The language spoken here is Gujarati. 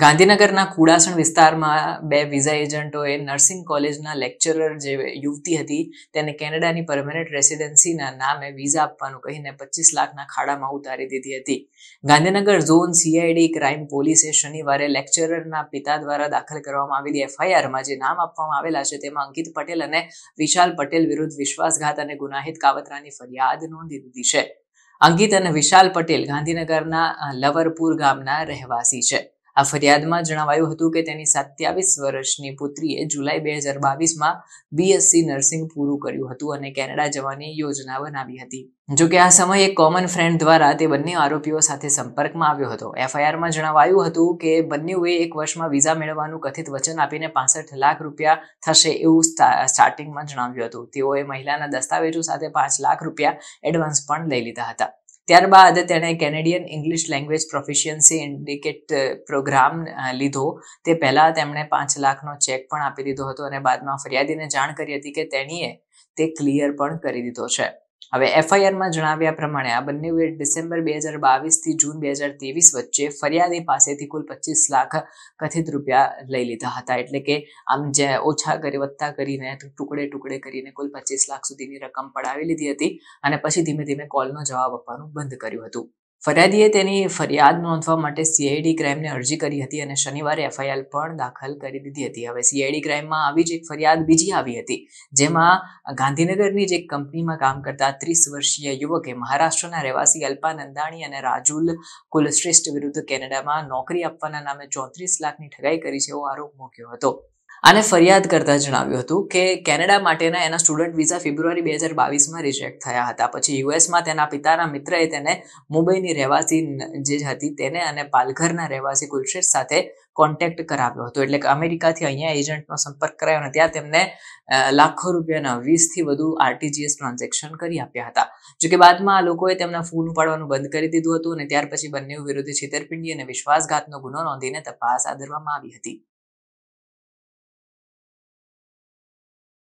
ગાંધીનગરના કુડાસણ વિસ્તારમાં બે વિઝા એજન્ટોએ નર્સિંગ કોલેજના લેક્ચરર જે યુવતી હતી તેને કેનેડાની પરમેનન્ટ રેસિડેન્સીના નામે વિઝા આપવાનું કહીને પચીસ લાખના ખાડામાં ઉતારી દીધી હતી ગાંધીનગર ઝોન સીઆઈડી ક્રાઇમ પોલીસે શનિવારે લેક્ચરરના પિતા દ્વારા દાખલ કરવામાં આવેલી એફઆઈઆરમાં જે નામ આપવામાં આવેલા છે તેમાં અંકિત પટેલ અને વિશાલ પટેલ વિરુદ્ધ વિશ્વાસઘાત અને ગુનાહિત કાવતરાની ફરિયાદ નોંધી દીધી છે અંકિત અને વિશાલ પટેલ ગાંધીનગરના લવરપુર ગામના રહેવાસી છે આ ફરિયાદમાં જણાવાયું હતું કે તેની સત્યાવીસ વર્ષની પુત્રીએ જુલાઈ બે હજાર બાવીસમાં બીએસસી નર્સિંગ પૂરું કર્યું હતું અને કેનેડા જવાની યોજના બનાવી હતી જોકે આ સમયે એક કોમન ફ્રેન્ડ દ્વારા તે બંને આરોપીઓ સાથે સંપર્કમાં આવ્યો હતો એફઆઈઆરમાં જણાવાયું હતું કે બંનેઓએ એક વર્ષમાં વિઝા મેળવવાનું કથિત વચન આપીને પાસઠ લાખ રૂપિયા થશે એવું સ્ટાર્ટિંગમાં જણાવ્યું હતું તેઓએ મહિલાના દસ્તાવેજો સાથે પાંચ લાખ રૂપિયા એડવાન્સ પણ લઈ લીધા હતા ત્યારબાદ તેણે Canadian English language proficiency indicate program લીધો તે પહેલાં તેમણે પાંચ લાખનો ચેક પણ આપી દીધો હતો અને બાદમાં ફરિયાદીને જાણ કરી હતી કે તેણીએ તે ક્લિયર પણ કરી દીધો છે હવે એફઆઈઆરમાં જણાવ્યા પ્રમાણે આ બંને બંનેઓએ ડિસેમ્બર બે હજાર બાવીસ થી જૂન બે હજાર ત્રેવીસ વચ્ચે ફરિયાદી પાસેથી કુલ પચીસ લાખ કથિત રૂપિયા લઈ લીધા હતા એટલે કે આમ જે ઓછા કરી વધતા કરીને ટુકડે ટુકડે કરીને કુલ પચીસ લાખ સુધીની રકમ પડાવી લીધી હતી અને પછી ધીમે ધીમે કોલનો જવાબ આપવાનું બંધ કર્યું હતું ફરિયાદીએ તેની ફરિયાદ નોંધવા માટે સીઆઈડી ક્રાઇમને અરજી કરી હતી અને શનિવારે એફઆઈઆર પણ દાખલ કરી દીધી હતી હવે સીઆઈડી ક્રાઇમમાં આવી જ એક ફરિયાદ બીજી આવી હતી જેમાં ગાંધીનગરની જ એક કંપનીમાં કામ કરતા ત્રીસ વર્ષીય યુવકે મહારાષ્ટ્રના રહેવાસી અલ્પા નંદાણી અને રાજુલ કુલશ્રેષ્ઠ વિરુદ્ધ કેનેડામાં નોકરી આપવાના નામે ચોત્રીસ લાખની ઠગાઈ કરી છે એવો આરોપ મૂક્યો હતો અને ફરિયાદ કરતા જણાવ્યું હતું કે કેનેડા માટેના એના સ્ટુડન્ટ વિઝા ફેબ્રુઆરી બે હજાર બાવીસમાં રિજેક્ટ થયા હતા પછી યુએસમાં તેના પિતાના મિત્રએ તેને મુંબઈની રહેવાસી જે હતી તેને અને પાલઘરના રહેવાસી ગુલશેર સાથે કોન્ટેક્ટ કરાવ્યો હતો એટલે કે અમેરિકાથી અહીંયા એજન્ટનો સંપર્ક કરાયો અને ત્યાં તેમને લાખો રૂપિયાના વીસથી વધુ આરટીજીએસ ટ્રાન્ઝેક્શન કરી આપ્યા હતા જોકે બાદમાં આ લોકોએ તેમના ફોન ઉપાડવાનું બંધ કરી દીધું હતું અને ત્યાર પછી બંને વિરુદ્ધ છેતરપિંડી અને વિશ્વાસઘાતનો ગુનો નોંધીને તપાસ આદરવામાં આવી હતી